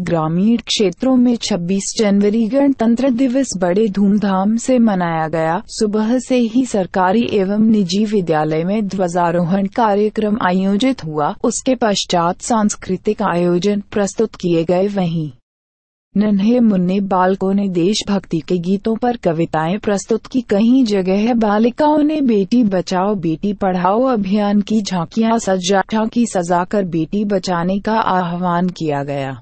ग्रामीण क्षेत्रों में 26 जनवरी गणतंत्र दिवस बड़े धूमधाम से मनाया गया सुबह से ही सरकारी एवं निजी विद्यालय में ध्वजारोहण कार्यक्रम आयोजित हुआ उसके पश्चात सांस्कृतिक आयोजन प्रस्तुत किए गए वहीं नन्हे मुन्ने बालकों ने देशभक्ति के गीतों पर कविताएं प्रस्तुत की कहीं जगह बालिकाओं ने बेटी बचाओ बेटी पढ़ाओ अभियान की झांकियां सजा झांकी कर बेटी बचाने का आह्वान किया गया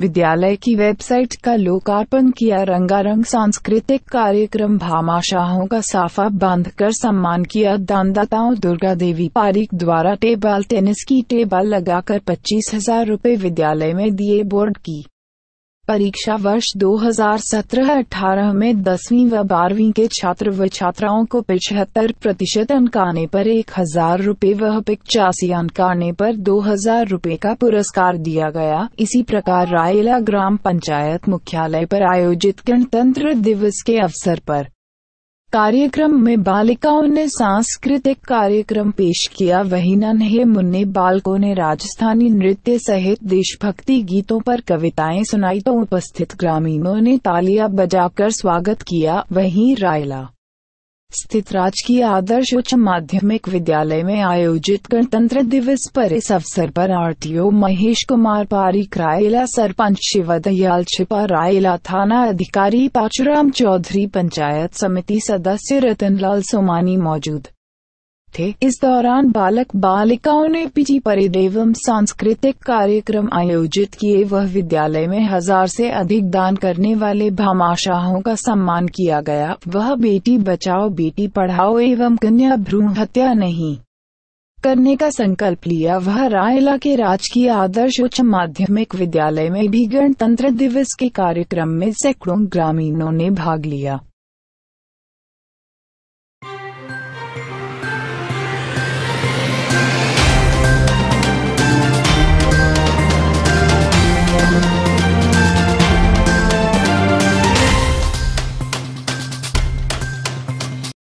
विद्यालय की वेबसाइट का लोकार्पण किया रंगारंग सांस्कृतिक कार्यक्रम भामाशाहों का साफा बांधकर सम्मान किया दानदाताओं दुर्गा देवी पारिक द्वारा टेबल टेनिस की टेबल लगाकर पच्चीस हजार रूपए विद्यालय में दिए बोर्ड की परीक्षा वर्ष 2017-18 में दसवीं व बारहवीं के छात्र व छात्राओं को पिछहत्तर प्रतिशत अंक आने पर एक हजार रूपए व पिचासी अंक आने पर दो हजार रूपए का पुरस्कार दिया गया इसी प्रकार रायला ग्राम पंचायत मुख्यालय पर आयोजित गणतंत्र दिवस के अवसर पर कार्यक्रम में बालिकाओं ने सांस्कृतिक कार्यक्रम पेश किया वहीं नन्हे मुन्ने बालकों ने राजस्थानी नृत्य सहित देशभक्ति गीतों पर कविताएं सुनाई तो उपस्थित ग्रामीणों ने तालियां बजाकर स्वागत किया वहीं रायला स्थित राजकीय आदर्श उच्च माध्यमिक विद्यालय में आयोजित गणतंत्र दिवस पर इस अवसर पर आरटीओ महेश कुमार पारिक रायला सरपंच शिवदयाल छिपा रायला थाना अधिकारी पाचुराम चौधरी पंचायत समिति सदस्य रतनलाल सोमानी मौजूद थे इस दौरान बालक बालिकाओं ने पिची परेड एवं सांस्कृतिक कार्यक्रम आयोजित किए वह विद्यालय में हजार से अधिक दान करने वाले भामाशाहों का सम्मान किया गया वह बेटी बचाओ बेटी पढ़ाओ एवं कन्या भ्रूण हत्या नहीं करने का संकल्प लिया वह रायला के राजकीय आदर्श उच्च माध्यमिक विद्यालय में भी गणतंत्र दिवस के कार्यक्रम में सैकड़ों ग्रामीणों ने भाग लिया